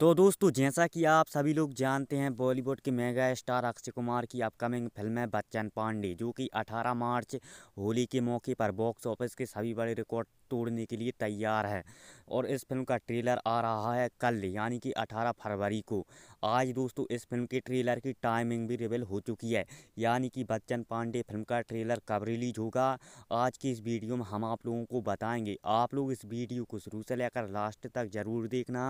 तो दोस्तों जैसा कि आप सभी लोग जानते हैं बॉलीवुड के मेगा स्टार अक्षय कुमार की अपकमिंग फिल्म है बच्चन पांडे जो कि 18 मार्च होली के मौके पर बॉक्स ऑफिस के सभी बड़े रिकॉर्ड तोड़ने के लिए तैयार है और इस फिल्म का ट्रेलर आ रहा है कल यानी कि 18 फरवरी को आज दोस्तों इस फिल्म के ट्रेलर की टाइमिंग भी रिवील हो चुकी है यानी कि बच्चन पांडे फिल्म का ट्रेलर कब रिलीज होगा आज की इस वीडियो में हम आप लोगों को बताएंगे आप लोग इस वीडियो को शुरू से लेकर लास्ट तक ज़रूर देखना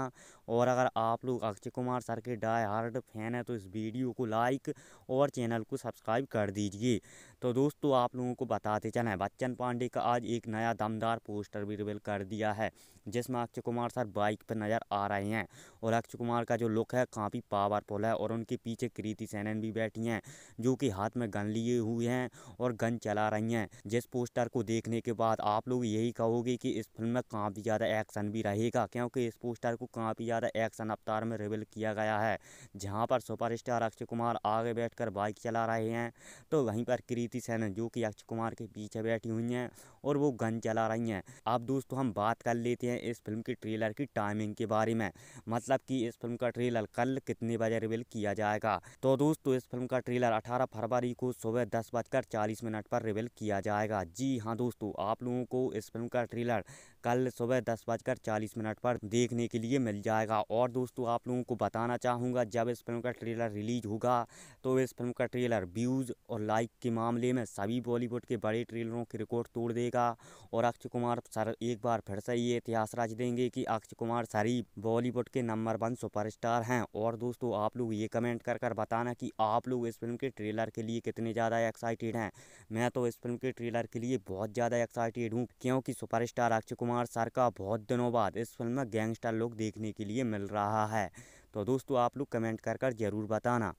और अगर आप लोग अक्षय कुमार सर के डाई हार्ड फैन हैं तो इस वीडियो को लाइक और चैनल को सब्सक्राइब कर दीजिए तो दोस्तों आप लोगों को बताते चलें बच्चन पांडे का आज एक नया दमदार पोस्ट पोस्टर भी रिवील कर दिया है जिसमें अक्षय कुमार सर बाइक पर नजर आ रहे हैं और अक्षय कुमार का जो लुक है काफ़ी पावरफुल है और उनके पीछे कृति सेनन भी बैठी हैं जो कि हाथ में गन लिए हुए हैं और गन चला रही हैं जिस पोस्टर को देखने के बाद आप लोग यही कहोगे कि इस फिल्म में काफ़ी ज़्यादा एक्शन भी रहेगा क्योंकि इस पोस्टर को काफ़ी ज़्यादा एक्शन अवतार में रिविल किया गया है जहाँ पर सुपरस्टार अक्षय कुमार आगे बैठकर बाइक चला रहे हैं तो वहीं पर कृति सेनन जो कि अक्षय कुमार के पीछे बैठी हुई हैं और वो गन चला रही हैं अब दोस्तों तो हम बात कर लेते हैं इस फिल्म के ट्रेलर की टाइमिंग के बारे में मतलब कि इस फिल्म का ट्रेलर कल कितने बजे रिवील किया जाएगा तो दोस्तों तो इस फिल्म का ट्रेलर अठारह फरवरी को सुबह दस बजकर चालीस मिनट पर रिवील किया जाएगा जी हाँ दोस्तों आप लोगों को इस फिल्म का ट्रेलर कल सुबह दस बजकर चालीस मिनट पर देखने के लिए मिल जाएगा और दोस्तों आप लोगों को बताना चाहूँगा जब इस फिल्म का ट्रेलर रिलीज होगा तो इस फिल्म का ट्रेलर व्यूज़ और लाइक के मामले में सभी बॉलीवुड के बड़े ट्रेलरों के रिकॉर्ड तोड़ देगा और अक्षय कुमार सर एक बार फिर से ये इतिहास रच देंगे कि अक्षय कुमार शरीफ बॉलीवुड के नंबर वन सुपरस्टार हैं और दोस्तों आप लोग ये कमेंट कर कर बताना कि आप लोग इस फिल्म के ट्रेलर के लिए कितने ज़्यादा एक्साइटेड हैं मैं तो इस फिल्म के ट्रेलर के लिए बहुत ज़्यादा एक्साइटेड हूँ क्योंकि सुपरस्टार अक्षय कुमार सर का बहुत दिनों बाद इस फिल्म में गैंगस्टर लुक देखने के लिए मिल रहा है तो दोस्तों आप लोग कमेंट कर कर ज़रूर बताना